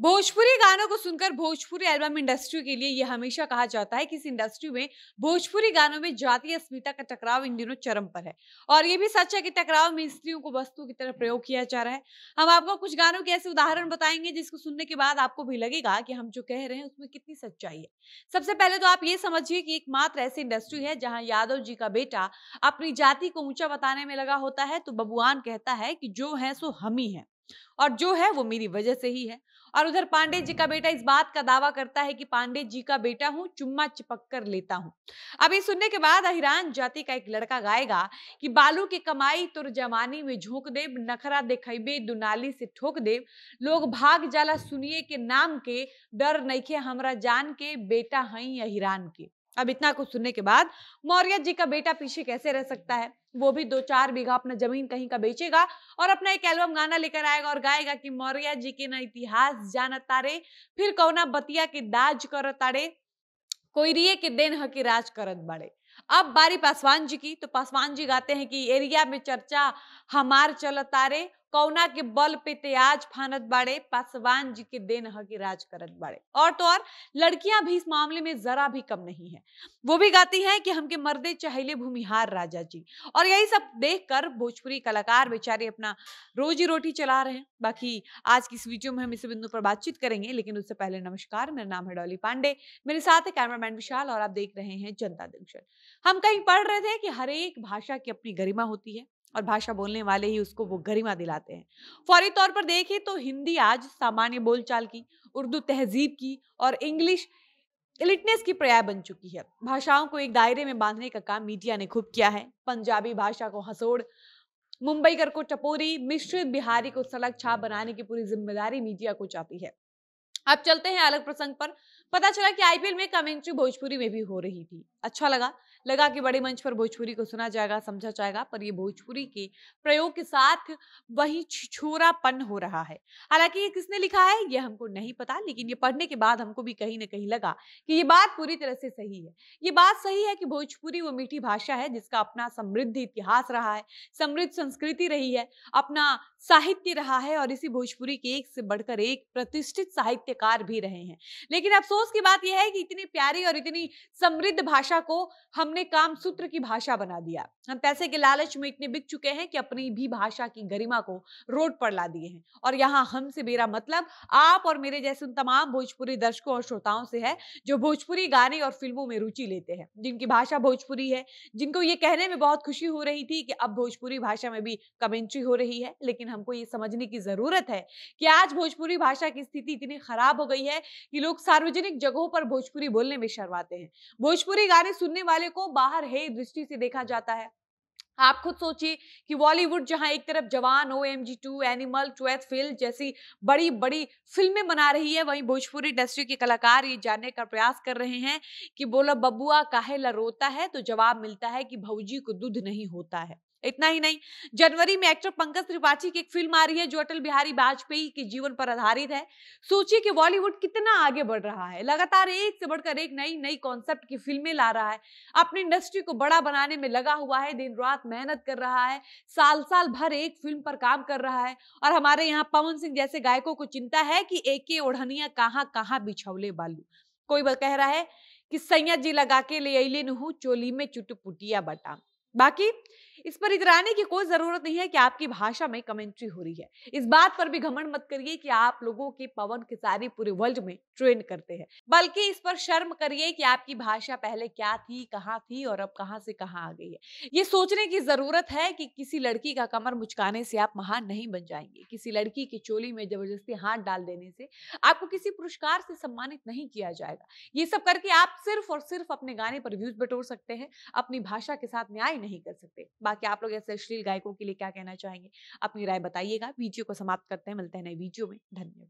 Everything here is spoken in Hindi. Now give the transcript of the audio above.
भोजपुरी गानों को सुनकर भोजपुरी एल्बम इंडस्ट्री के लिए यह हमेशा कहा जाता है कि इस इंडस्ट्री में भोजपुरी गानों में जातीय अस्मिता का टकराव इन दिनों चरम पर है और ये भी सच है कि टकराव में स्त्रियों को वस्तु की तरह प्रयोग किया जा रहा है हम आपको कुछ गानों के ऐसे उदाहरण बताएंगे जिसको सुनने के बाद आपको भी लगेगा कि हम जो कह रहे हैं उसमें कितनी सच्चाई है सबसे पहले तो आप ये समझिए कि एकमात्र ऐसी इंडस्ट्री है जहाँ यादव जी का बेटा अपनी जाति को ऊंचा बताने में लगा होता है तो बबुआन कहता है कि जो है सो हम ही है और जो है वो मेरी वजह से ही है और उधर पांडे जी का बेटा इस बात का दावा करता है कि पांडे जी का बेटा हूँ चुम्मा चिपक कर लेता हूँ अब ये सुनने के बाद अहिरान जाति का एक लड़का गाएगा कि बालू की कमाई तुर जवानी में झोंक देव नखरा देखे दुनाली से ठोक देव लोग भाग जाला सुनिए के नाम के डर नईखे हमरा जान के बेटा हई अहिरान के अब इतना कुछ सुनने के बाद मौर्य जी का बेटा पीछे कैसे रह सकता है वो भी दो चार बीघा अपना जमीन कहीं का बेचेगा और अपना एक एल्बम गाना लेकर आएगा और गाएगा कि मौर्य जी के ना इतिहास जान तारे फिर कौना बतिया के दाज कर तारे कोयरिए के देन हकी राज करत बड़े अब बारी पासवान जी की तो पासवान जी गाते हैं कि एरिया में चर्चा हमार चल तारे कौना के बल पे तेज फानत बाड़े पासवान जी के देन ह राज करत बाड़े और तो और लड़कियां भी इस मामले में जरा भी कम नहीं है वो भी गाती हैं कि हमके मर्दे चहेले भूमिहार राजा जी और यही सब देखकर भोजपुरी कलाकार बेचारे अपना रोजी रोटी चला रहे हैं बाकी आज की इस वीडियो में हम इस बिंदु पर बातचीत करेंगे लेकिन उससे पहले नमस्कार मेरा नाम है डॉली पांडे मेरे साथ है कैमरामैन विशाल और आप देख रहे हैं जनता दर्शन हम कहीं पढ़ रहे थे कि हर एक भाषा की अपनी गरिमा होती है और भाषा बोलने वाले ही उसको वो गरिमा दिलाते हैं फौरी तौर पर देखें तो हिंदी आज सामान्य बोलचाल की उर्दू तहजीब की और इंग्लिश इलिटनेस की पर्याय बन चुकी है भाषाओं को एक दायरे में बांधने का काम मीडिया ने खूब किया है पंजाबी भाषा को हसोड़ मुंबई कर को चपोरी मिश्रित बिहारी को सड़क छाप बनाने की पूरी जिम्मेदारी मीडिया को चापी है अब चलते हैं अलग प्रसंग पर पता चला कि आईपीएल में कमेंट्री भोजपुरी में भी हो रही थी अच्छा लगा लगा कि बड़े मंच पर भोजपुरी को सुना जाएगा समझा जाएगा पर ये भोजपुरी के प्रयोग के साथ वही छोरापन हो रहा है हालांकि ये किसने लिखा है ये हमको नहीं पता लेकिन ये पढ़ने के बाद हमको भी कहीं ना कहीं लगा कि ये बात पूरी तरह से सही है ये बात सही है कि भोजपुरी वो मीठी भाषा है जिसका अपना समृद्ध इतिहास रहा है समृद्ध संस्कृति रही है अपना साहित्य रहा है और इसी भोजपुरी के एक से बढ़कर एक प्रतिष्ठित साहित्यकार भी रहे हैं लेकिन अफसोस की बात यह है कि इतनी प्यारी और इतनी समृद्ध भाषा को हमने काम सूत्र की भाषा बना दिया हम पैसे के लालच में इतने बिक चुके हैं कि अपनी भी भाषा की गरिमा को रोड पर ला दिए हैं और यहाँ हमसे मेरा मतलब आप और मेरे जैसे उन तमाम भोजपुरी दर्शकों और श्रोताओं से है जो भोजपुरी गाने और फिल्मों में रुचि लेते हैं जिनकी भाषा भोजपुरी है जिनको ये कहने में बहुत खुशी हो रही थी कि अब भोजपुरी भाषा में भी कमेंट्री हो रही है लेकिन हमको ये समझने की जरूरत है कि आज भोजपुरी भाषा की स्थिति इतनी खराब हो गई है कि लोग सार्वजनिक जगहों पर भोजपुरी बोलने में शर्माते हैं भोजपुरी गाने सुनने वाले को बाहर है दृष्टि से देखा जाता है आप खुद सोचिए कि बॉलीवुड जहां एक तरफ जवान O M G two animal twelfth film जैसी बड़ी बड़ी फिल्में बना रही है वहीं भोजपुरी इंडस्ट्री के कलाकार ये जानने का प्रयास कर रहे हैं कि बोला बबुआ काहे ला रोता है तो जवाब मिलता है कि भौजी को दूध नहीं होता है इतना ही नहीं जनवरी में एक्टर पंकज त्रिपाठी की एक फिल्म आ रही है जो अटल बिहारी वाजपेयी के जीवन पर आधारित है सोचिए कि बॉलीवुड कितना आगे बढ़ रहा है लगातार एक से बढ़कर एक नई नई कॉन्सेप्ट की फिल्में ला रहा है अपनी इंडस्ट्री को बड़ा बनाने में लगा हुआ है दिन रात मेहनत कर रहा है साल साल भर एक फिल्म पर काम कर रहा है और हमारे यहाँ पवन सिंह जैसे गायकों को चिंता है कि ए के ओढ़निया कहाँ कहाँ बिछौले बालू कोई कह रहा है कि सैयद जी लगा के ले अले नहू चोली में चुटपुटिया बटा बाकी इस पर इतराने की कोई जरूरत नहीं है कि आपकी भाषा में कमेंट्री हो रही है इस बात पर भी घमंड मत करिए कि आप लोगों की पवन खिसारी पूरे वर्ल्ड में ट्रेंड करते हैं बल्कि इस पर शर्म करिए कि आपकी भाषा पहले क्या थी कहाँ थी और अब कहाँ से कहाँ आ गई है ये सोचने की जरूरत है कि किसी लड़की का कमर मुचकाने से आप महान नहीं बन जाएंगे किसी लड़की की चोली में जबरदस्ती हाथ डाल देने से आपको किसी पुरस्कार से सम्मानित नहीं किया जाएगा ये सब करके आप सिर्फ और सिर्फ अपने गाने पर व्यूज बटोर सकते हैं अपनी भाषा के साथ न्याय नहीं कर सकते बाकी आप लोग ऐसे अश्लील गायकों के लिए क्या कहना चाहेंगे अपनी राय बताइएगा वीडियो को समाप्त करते हैं मिलते हैं नए वीडियो में धन्यवाद